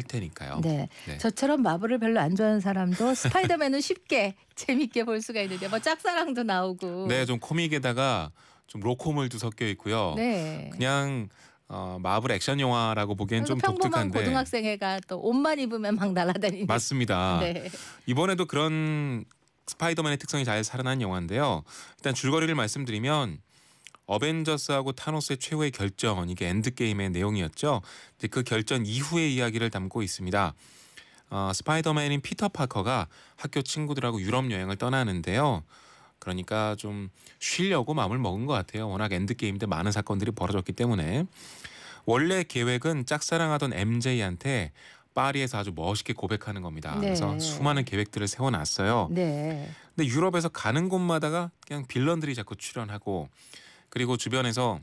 할 테니까요. 네. 네. 저처럼 마블을 별로 안 좋아하는 사람도 스파이더맨은 쉽게 재밌게 볼 수가 있는데 뭐 짝사랑도 나오고. 네, 좀 코믹에다가 좀 로코물도 섞여 있고요. 네. 그냥 어, 마블 액션 영화라고 보기엔 좀 독특한데 고등학생 애가 또 옷만 입으면 막 날아다니는 맞습니다. 네. 이번에도 그런 스파이더맨의 특성이 잘 살아난 영화인데요. 일단 줄거리를 말씀드리면 어벤져스하고 타노스의 최후의 결전 이게 엔드게임의 내용이었죠. 이제 그 결전 이후의 이야기를 담고 있습니다. 어, 스파이더맨인 피터 파커가 학교 친구들하고 유럽 여행을 떠나는데요. 그러니까 좀 쉬려고 마음을 먹은 것 같아요. 워낙 엔드게임 때 많은 사건들이 벌어졌기 때문에 원래 계획은 짝사랑하던 MJ한테 파리에서 아주 멋있게 고백하는 겁니다. 네. 그래서 수많은 계획들을 세워놨어요. 네. 근데 유럽에서 가는 곳마다가 그냥 빌런들이 자꾸 출연하고 그리고 주변에서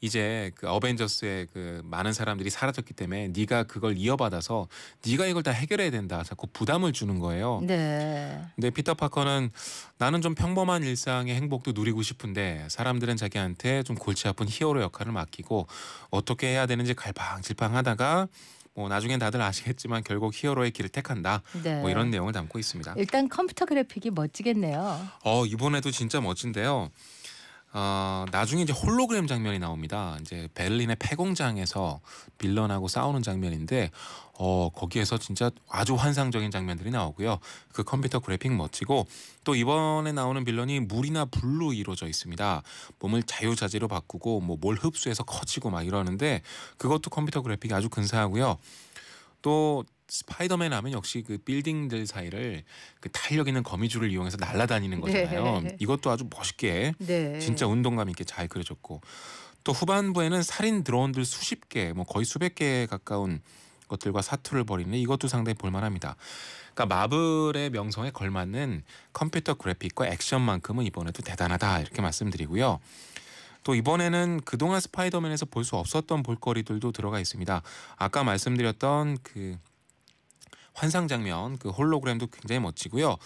이제 그 어벤져스의 그 많은 사람들이 사라졌기 때문에 네가 그걸 이어받아서 네가 이걸 다 해결해야 된다. 자꾸 부담을 주는 거예요. 네. 근데 피터 파커는 나는 좀 평범한 일상의 행복도 누리고 싶은데 사람들은 자기한테 좀 골치 아픈 히어로 역할을 맡기고 어떻게 해야 되는지 갈팡질팡하다가 뭐 나중엔 다들 아시겠지만 결국 히어로의 길을 택한다. 네. 뭐 이런 내용을 담고 있습니다. 일단 컴퓨터 그래픽이 멋지겠네요. 어 이번에도 진짜 멋진데요. 어, 나중에 이제 홀로그램 장면이 나옵니다. 이제 베를린의 폐공장에서 빌런하고 싸우는 장면인데 어, 거기에서 진짜 아주 환상적인 장면들이 나오고요. 그 컴퓨터 그래픽 멋지고 또 이번에 나오는 빌런이 물이나 불로 이루어져 있습니다. 몸을 자유자재로 바꾸고 뭐뭘 흡수해서 커지고 막 이러는데 그것도 컴퓨터 그래픽이 아주 근사하고요. 또 스파이더맨 하면 역시 그 빌딩들 사이를 그 탄력 있는 거미줄을 이용해서 날아다니는 네. 거잖아요. 네. 이것도 아주 멋있게 네. 진짜 운동감 있게 잘 그려졌고 또 후반부에는 살인 드론들 수십 개, 뭐 거의 수백 개 가까운 것들과 사투를 벌이는 이것도 상당히 볼만합니다. 그러니까 마블의 명성에 걸맞는 컴퓨터 그래픽과 액션만큼은 이번에도 대단하다 이렇게 말씀드리고요. 또 이번에는 그동안 스파이더맨에서 볼 수 없었던 볼거리들도 들어가 있습니다. 아까 말씀드렸던 그 환상 장면 그 홀로그램도 굉장히 멋지고요.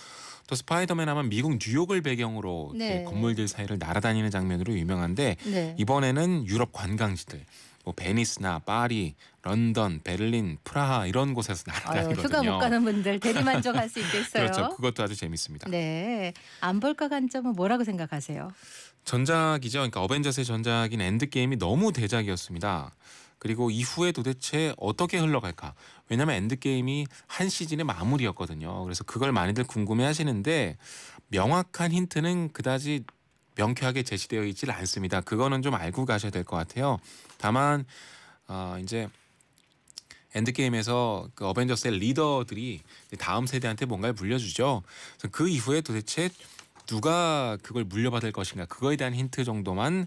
또 스파이더맨 하면 미국 뉴욕을 배경으로 네. 건물들 사이를 날아다니는 장면으로 유명한데 네. 이번에는 유럽 관광지들 뭐 베니스나 파리, 런던, 베를린, 프라하 이런 곳에서 날아다니거든요. 휴가 못 가는 분들 대리만족할 수 있겠어요. 그렇죠. 그것도 아주 재밌습니다. 네. 안 볼까 관점은 뭐라고 생각하세요? 전작이죠. 그러니까 어벤져스의 전작인 엔드게임이 너무 대작이었습니다. 그리고 이후에 도대체 어떻게 흘러갈까? 왜냐면 엔드게임이 한 시즌의 마무리였거든요. 그래서 그걸 많이들 궁금해 하시는데 명확한 힌트는 그다지 명쾌하게 제시되어 있질 않습니다. 그거는 좀 알고 가셔야 될 것 같아요. 다만 어, 이제 엔드게임에서 그 어벤져스의 리더들이 다음 세대한테 뭔가를 물려주죠. 그 이후에 도대체 누가 그걸 물려받을 것인가 그거에 대한 힌트 정도만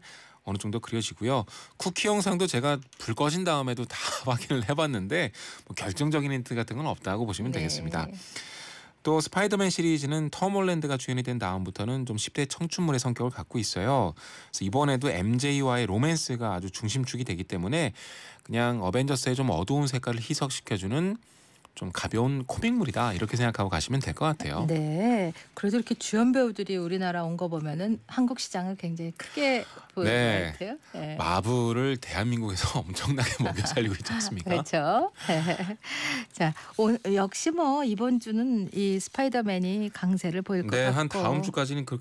어느 정도 그려지고요. 쿠키 영상도 제가 불 꺼진 다음에도 다 확인을 해봤는데 뭐 결정적인 힌트 같은 건 없다고 보시면 네. 되겠습니다. 또 스파이더맨 시리즈는 톰 홀랜드가 주연이 된 다음부터는 좀 10대 청춘물의 성격을 갖고 있어요. 그래서 이번에도 MJ와의 로맨스가 아주 중심축이 되기 때문에 그냥 어벤져스의 좀 어두운 색깔을 희석시켜주는 좀 가벼운 코믹물이다 이렇게 생각하고 가시면 될 것 같아요. 네. 그래도 이렇게 주연 배우들이 우리나라 온 거 보면은 한국 시장을 굉장히 크게 보여것 네. 같아요. 네. 마블을 대한민국에서 엄청나게 먹여 살리고 있지 않습니까? 그렇죠. 자, 오, 역시 뭐 이번 주는 이 스파이더맨이 강세를 보일 것 네, 같고. 네, 한 다음 주까지는 그